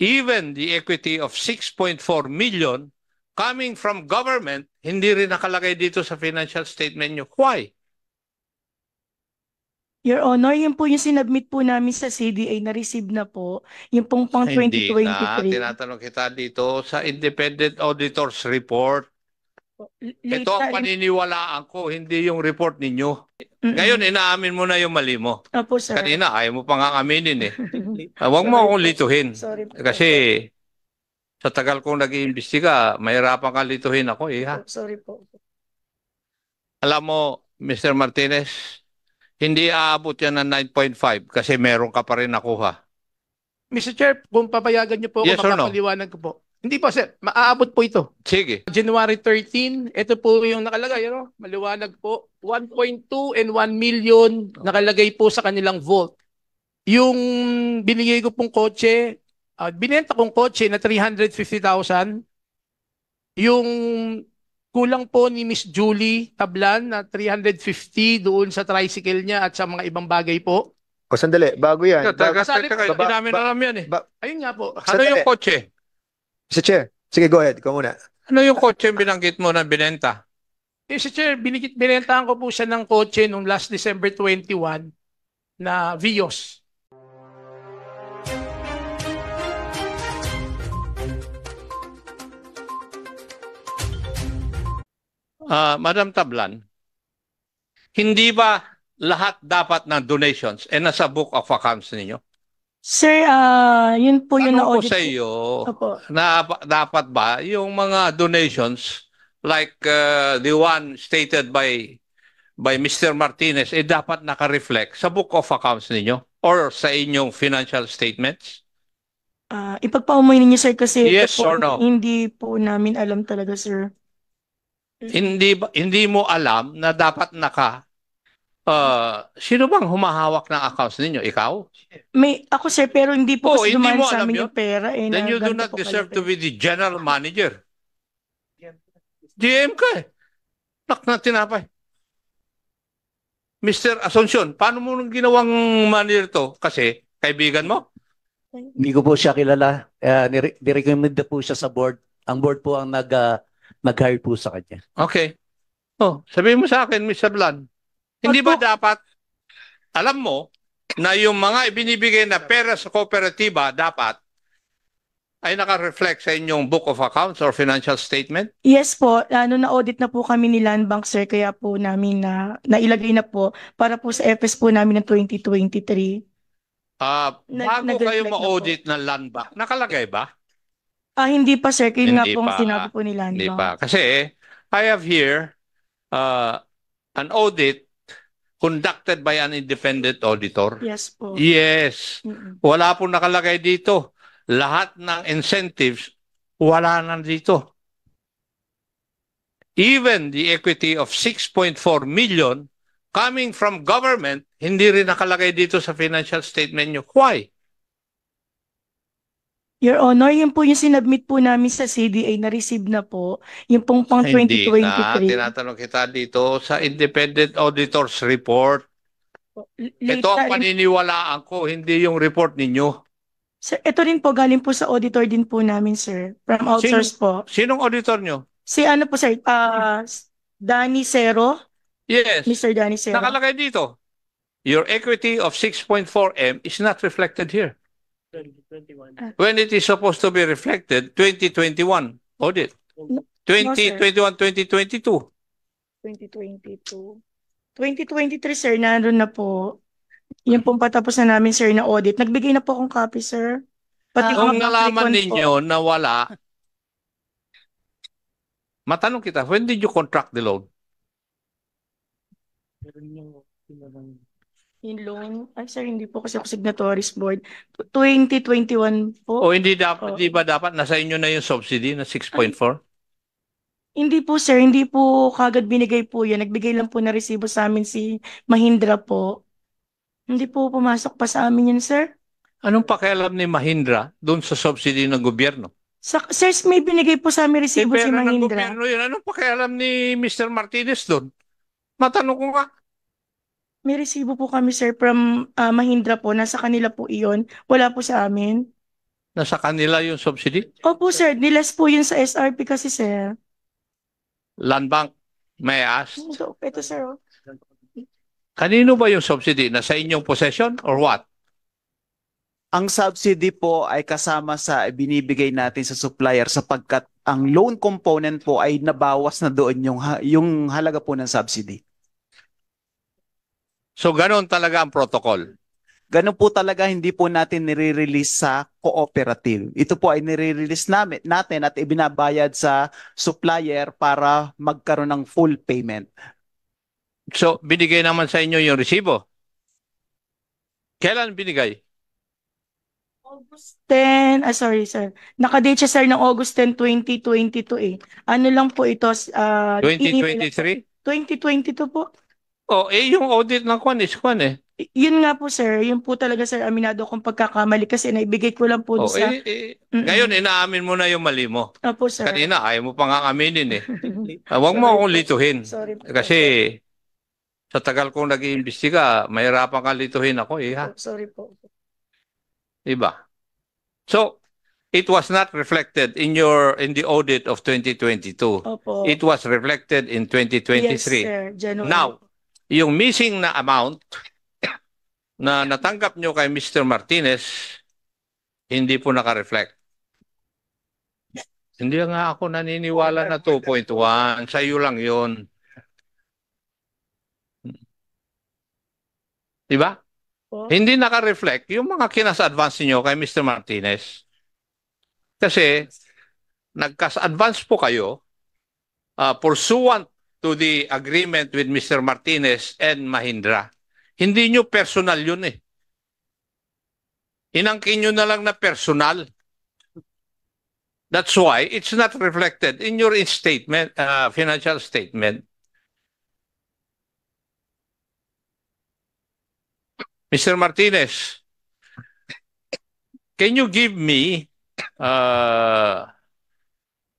Even the equity of 6.4 million coming from government, hindi rin nakalagay dito sa financial statement nyo. Why? Your Honor, yun po yung sinubmit po namin sa CDA na receive na po, yung pong pang 2023. Hindi ah, na, tinatanong kita dito sa Independent Auditors Report. Later, Ito ang paniniwalaan ko, hindi yung report ninyo. Mm-mm. Ngayon, inaamin mo na yung mali mo. Opo, sir. Kanina, ayaw mo pang aminin eh. Ah, huwag mo akong lituhin. Sorry po. Kasi sa tagal kong nag-iimbestiga, mahirapan kang lituhin ako eh. Ha? Sorry po. Alam mo, Mr. Martinez, hindi aabot yan ng 9.5 kasi meron ka pa rin nakuha. Mr. Chair, kung papayagan niyo po ako, Yes or no? ko po. Hindi po sir, maaabot po ito. Sige. January 13, ito po yung nakalagay, ano? maliwanag po. 1.2 and 1 million nakalagay po sa kanilang vault. Yung binigay ko pong kotse, uh, binenta kong kotse na 350,000. Yung kulang po ni Miss Julie Tablan na 350 doon sa tricycle niya at sa mga ibang bagay po. O sandali, bago yan. Kasali, ba, eh. ba, ba, ba, ba, ba, ba, ba, ba, ba, ba, ba, ba, ba, ba, ba, ba, ba, ba, Mr. Chair, sige go ahead, ikaw muna. Ano yung kotse yung binanggit mo na binenta? Yes, eh, Sir Chair, binigit, binentaan ko po siya ng kotse noong last December 21 na Vios. Ah, Madam Tablan, hindi ba lahat dapat ng donations eh nasa book of accounts ninyo? Sir, uh, yun po yung Ano ko na-audit. sa iyo, na, dapat ba yung mga donations like uh, the one stated by by Mr. Martinez, eh dapat naka-reflect sa book of accounts ninyo or sa inyong financial statements? Ah, ipagpaumoy ninyo, sir, kasi Yes po, or no? hindi po namin alam talaga, sir. Hindi hindi mo alam na dapat naka Uh, sino bang humahawak ng accounts ninyo? Ikaw? May ako sir pero hindi po oh, kasi dumaan sa amin yun? yung pera. Eh, Then you do not deserve to be the general manager. GM ka eh. Plak na tinapay. Mr. Asuncion, paano mo nung ginawang manager to? Kasi kaibigan mo? Hindi ko po siya kilala. Uh, nirecommend nire po siya sa board. Ang board po ang nag, uh, nag-hire po sa kanya. Okay. Oh, sabihin mo sa akin, Mr. Blan, hindi ba dapat, alam mo, na yung mga ibinibigay na pera sa kooperatiba dapat ay naka-reflect sa inyong book of accounts or financial statement? Yes po, ano na audit na po kami ni Land Bank sir kaya po namin na nailagay na po para po sa FS po namin ng 2023. Ah, bago kayo ma-audit ng Land Bank, nakalagay ba? Ah, hindi pa sir, kaya nga Hindi po sinabi po ni Land Hindi pa. Kasi eh, I have here uh, an audit conducted by an independent auditor? Yes po. Yes. Mm-mm. Wala po nakalagay dito. Lahat ng incentives, wala na dito. Even the equity of 6.4 million coming from government, hindi rin nakalagay dito sa financial statement nyo. Why? Your Honor, yun po yung sinubmit po namin sa CDA na receive na po, yung pong pang Ay, Hindi 2023. na, tinatanong kita dito sa Independent Auditors Report. Oh, ito ang Later- paniniwalaan ko, hindi yung report ninyo. Sir, ito rin po galing po sa auditor din po namin, sir. From outsource po. Sinong auditor nyo? Si ano po, sir? ah Danny Cero, Yes, Mr. Danny Cero. nakalagay dito. Your equity of 6.4 M is not reflected here. 2021. Ah. When it is supposed to be reflected, 2021 audit. 2021, 2022. 2022. 2023, sir, nandun na po. Yung pong patapos na namin, sir, na audit. Nagbigay na po akong copy, sir. Pati ah, kung nalaman ninyo po. na wala, matanong kita, when did you contract the loan? Meron yung yung loan. Ay, sir, hindi po kasi ako signatories board. 2021 po. O hindi dapat, oh. di ba dapat nasa inyo na yung subsidy na 6.4? Hindi po, sir. Hindi po kagad binigay po yan. Nagbigay lang po na resibo sa amin si Mahindra po. Hindi po pumasok pa sa amin yun, sir. Anong pakialam ni Mahindra doon sa subsidy ng gobyerno? Sa, sir, may binigay po sa amin resibo si Mahindra. Pero ng gobyerno yun. Anong pakialam ni Mr. Martinez doon? Matanong ko nga. May resibo po kami sir from ah, Mahindra po. Nasa kanila po iyon. Wala po sa amin. Nasa kanila yung subsidy? Opo sir, niles po yun sa SRP kasi sir. Land Bank, may I ask? Ito, ito sir. oh. Kanino ba yung subsidy? Nasa inyong possession or what? Ang subsidy po ay kasama sa binibigay natin sa supplier sapagkat ang loan component po ay nabawas na doon yung yung halaga po ng subsidy. So ganun talaga ang protocol. Ganun po talaga hindi po natin nire-release sa cooperative. Ito po ay nire-release natin at ibinabayad sa supplier para magkaroon ng full payment. So binigay naman sa inyo yung resibo? Kailan binigay? August 10, ah, sorry sir. Nakadate siya sir ng August 10, 2022 eh. Ano lang po ito? Uh, 2023? 2022 po. Oh, eh yung audit ng Kwan is Kwan eh. Yun nga po sir, yun po talaga sir, aminado kong pagkakamali kasi naibigay ko lang po oh, sa... Eh, eh, mm ngayon, inaamin mo na yung mali mo. Opo sir. Kanina, ayaw mo pang aminin eh. Ah, Huwag mo akong lituhin. Sorry po. Kasi sa tagal kong nag-iimbestiga, mahirapan ka lituhin ako eh ha. Sorry po. Diba? So, it was not reflected in your in the audit of 2022. Opo. It was reflected in 2023. Yes sir, January. Now, yung missing na amount na natanggap nyo kay Mr. Martinez, hindi po nakareflect. Hindi nga ako naniniwala na 2.1. Sa'yo lang yun. Diba? Oh. Hindi naka-reflect yung mga kinas-advance niyo kay Mr. Martinez. Kasi nagkas-advance po kayo uh, pursuant to the agreement with Mr. Martinez and Mahindra. Hindi nyo personal yun eh. Inangkin nyo na lang na personal. That's why it's not reflected in your statement, uh, financial statement. Mr. Martinez, can you give me uh,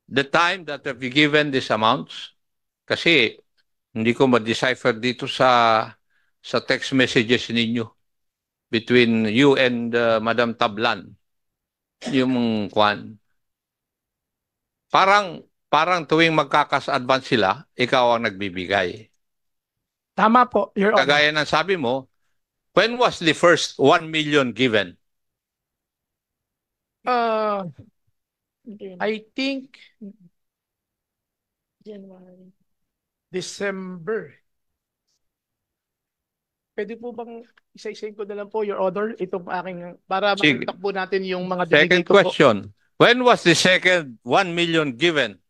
the time that have you given these amounts? Kasi hindi ko ma-decipher dito sa sa text messages ninyo between you and uh, Madam Tablan. Yung kwan. Parang parang tuwing magkakas-advance sila, ikaw ang nagbibigay. Tama po, Your Kagaya ng sabi mo, when was the first 1 million given? Uh, I think January. December. Pwede po bang isa-isayin ko na lang po, Your Honor, itong aking, para Sige. makatakbo natin yung mga Second delegate ko po. question. When was the second 1 million given?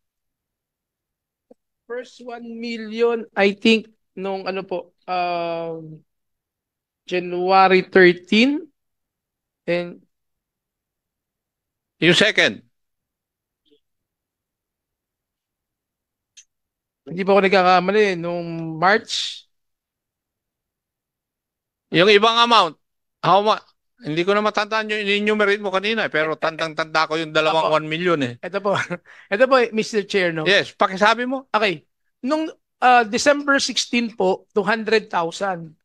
First 1 million, I think, nung ano po, um, January 13, and Yung second, Hindi ba ako nagkakamali nung March? Yung ibang amount, how much? Hindi ko na matandaan yung enumerate mo kanina, eh, pero tandang-tanda ko yung dalawang Apo. 1 million eh. Ito po. Ito po, Mr. Chair, no? Yes, pakisabi mo. Okay. Nung uh, December 16 po, 200,000.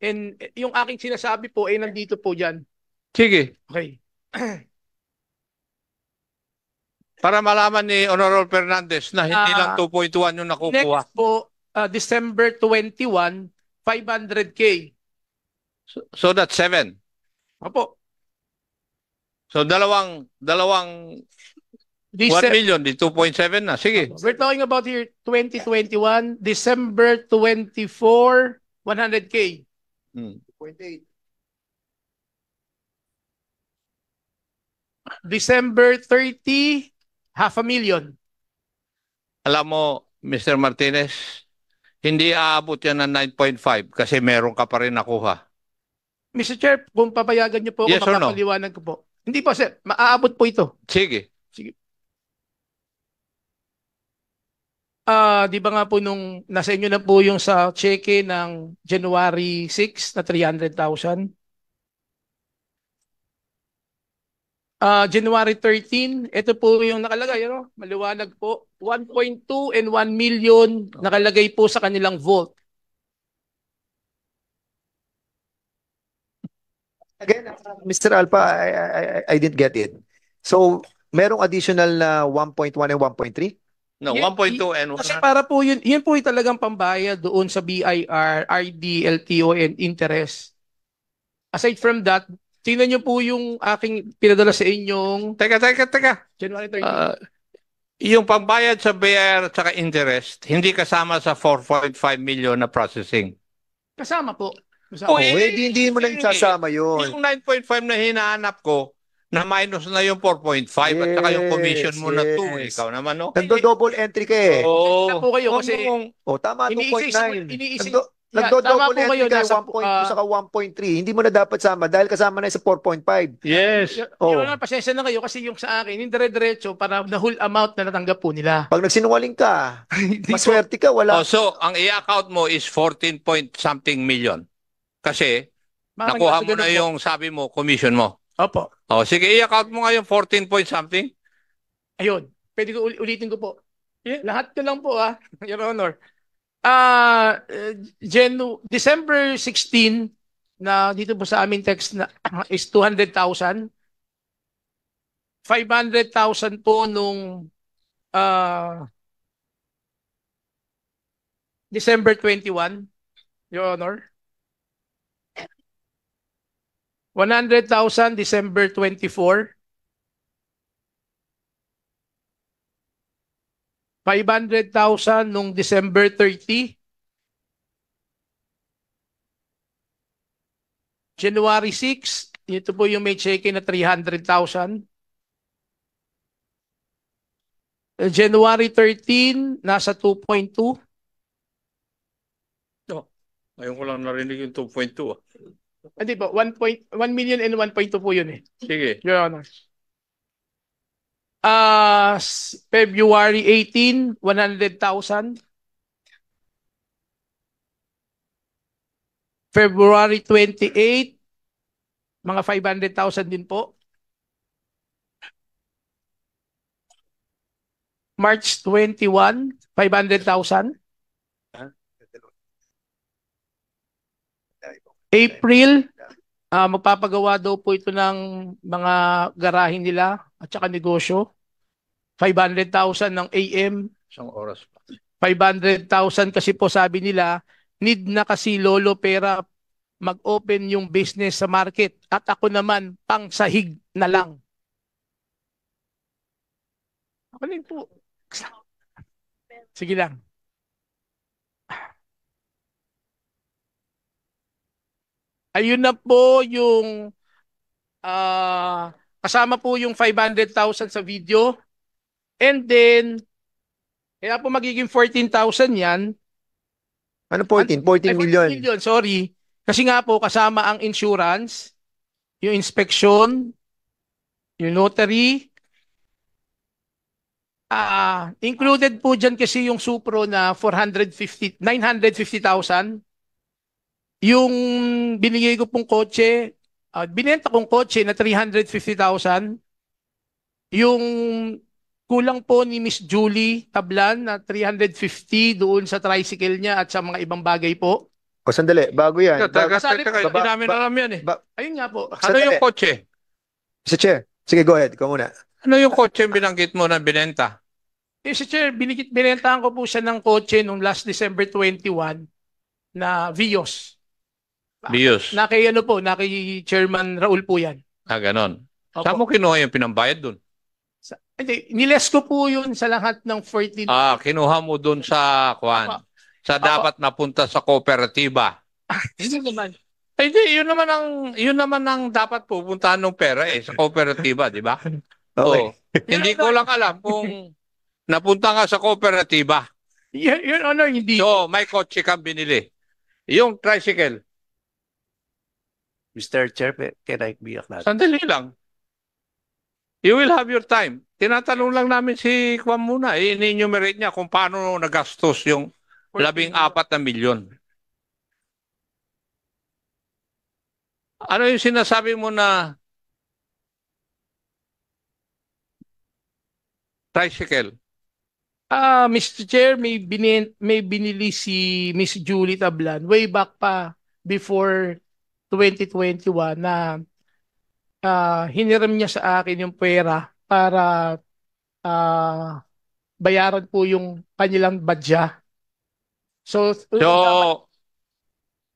And eh, yung aking sinasabi po ay eh, nandito po dyan. Sige. Okay. Para malaman ni Honorable Fernandez na hindi Ah, lang 2.1 yung nakukuha. Next po, ah, December 21, 500K. So that's 7. Opo. So dalawang dalawang 1 million di 2.7 na. Sige. we're talking about here 2021, December 24, 100K. Hmm. December 30, half a million. Alam mo, Mr. Martinez, hindi aabot yan ng 9.5 kasi meron ka pa rin nakuha. Mr. Chair, kung papayagan niyo po ako, Yes or no? ko po. Hindi po, sir. Maaabot po ito. Sige. Sige. Ah, di ba nga po nung nasa inyo na po yung sa cheque ng January 6 na 300,000? Uh, January 13, ito po yung nakalagay, ano? maliwanag po. 1.2 and 1 million nakalagay po sa kanilang vault. Again, Mr. Alpa, I, I, I didn't get it. So, merong additional na 1.1 and 1.3? No, 1.2 and 1. Kasi para po yun, yun po yung talagang pambayad doon sa BIR, RD, LTO, and interest. Aside from that, Tingnan niyo po yung aking pinadala sa inyong... Teka, teka, teka. January 30. Uh, ah, yung pambayad sa BR at saka interest, hindi kasama sa 4.5 million na processing. Kasama po. Kasama. Oh, eh, hindi, hindi mo lang sasama yun. Yung 9.5 na hinahanap ko, na minus na yung 4.5 yes, at saka yung commission mo yes. na 2. Ikaw naman, no? Nando-double entry ka eh. Oo. Oh, po kayo kasi... Oh, tama, 2.9. Iniisip, iniisip, nagdo po yeah, na ka, 1.2 uh, sa 1.3. Hindi mo na dapat sama dahil kasama na sa 4.5. Yes. Oh. Yung na, pasensya na kayo kasi yung sa akin, yung dire-diretso para na whole amount na natanggap po nila. Pag nagsinungaling ka, maswerte ka, wala. Oh, so, ang i-account mo is 14 point something million. Kasi, Marang nakuha mo na yung sabi mo, commission mo. Opo. Oh, sige, i-account mo nga yung 14 point something. Ayun. Pwede ko ulitin ko po. Yeah. Lahat ko lang po, ah, Your Honor uh, ah, Genu- December 16 na dito po sa amin text na ah, is 200,000. 500,000 po nung uh, December 21, Your Honor. 100,000 December 24. 500,000 nung December 30. January 6, ito po yung may check-in na 300,000. Eh, January 13, nasa 2.2. Ngayon ko lang narinig yung 2.2 ah. Hindi po, 1 million and 1.2 po yun eh. Sige. Your Honor. Uh, February 18, 100,000. February 28, mga 500,000 din po. March 21, 500,000. April, uh, magpapagawa daw po ito ng mga garahin nila at saka negosyo. 500,000 ng AM, isang oras pa. 500,000 kasi po sabi nila, need na kasi lolo pera mag-open yung business sa market at ako naman pang sahig na lang. rin po. Sige lang. Ayun na po yung uh, kasama po yung 500,000 sa video. And then, kaya po magiging 14,000 yan. Ano 14? 14 million. 14 million, sorry. Kasi nga po, kasama ang insurance, yung inspection, yung notary, Ah, uh, included po diyan kasi yung Supro na 450 950,000. Yung binigay ko pong kotse, uh, binenta kong kotse na 350,000. Yung Kulang po ni Miss Julie Tablan na 350 doon sa tricycle niya at sa mga ibang bagay po. O sandali, bago yan. Teka, Sa alip, teka, teka. na namin yan eh. Ayun nga po. Ano yung kotse? Mr. Chair, sige go ahead, ikaw muna. Ano yung kotse yung binanggit mo na binenta? Eh, Sir Chair, binigit, binentaan ko po siya ng kotse nung last December 21 na Vios. Vios? Bios. Na kay ano po, na kay Chairman Raul po yan. Ah, ganon. Saan mo kinuha yung pinambayad doon? Sa, hindi, niles ko po yun sa lahat ng 14. Ah, kinuha mo dun sa kwan. Sa dapat napunta sa kooperatiba. Hindi naman. Ay, eh, hindi, yun naman ang yun naman ang dapat pupuntahan ng pera eh sa kooperatiba, di ba? Oo. Oh, hindi ko lang alam kung napunta nga sa kooperatiba. Yun, yun ano, hindi. So, may kotse kang binili. Yung tricycle. Mr. Chair, can I be acknowledged? Sandali lang. You will have your time. Tinatanong lang namin si Kwan muna. Eh, I-enumerate niya kung paano nagastos yung labing apat na milyon. Ano yung sinasabi mo na tricycle? Ah, Mr. Chair, may, binin, may binili si Miss Julie Tablan way back pa before 2021 na uh, hiniram niya sa akin yung pera para uh, bayaran po yung kanilang badya. So, so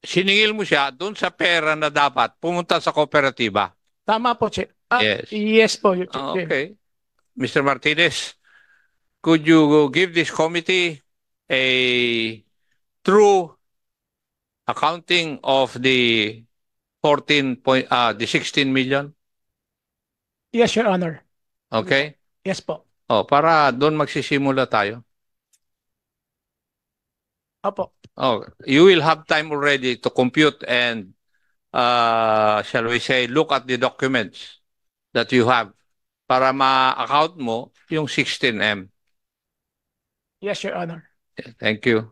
siningil mo siya doon sa pera na dapat pumunta sa kooperatiba. Tama po, Che. Ah, yes. yes po, Che. Ah, okay. Mr. Martinez, could you give this committee a true accounting of the 14 point, uh, the 16 million? Yes, Your Honor. Okay? Yes po. Oh, para doon magsisimula tayo. Opo. Oh, you will have time already to compute and uh, shall we say, look at the documents that you have para ma-account mo yung 16M. Yes, Your Honor. Thank you.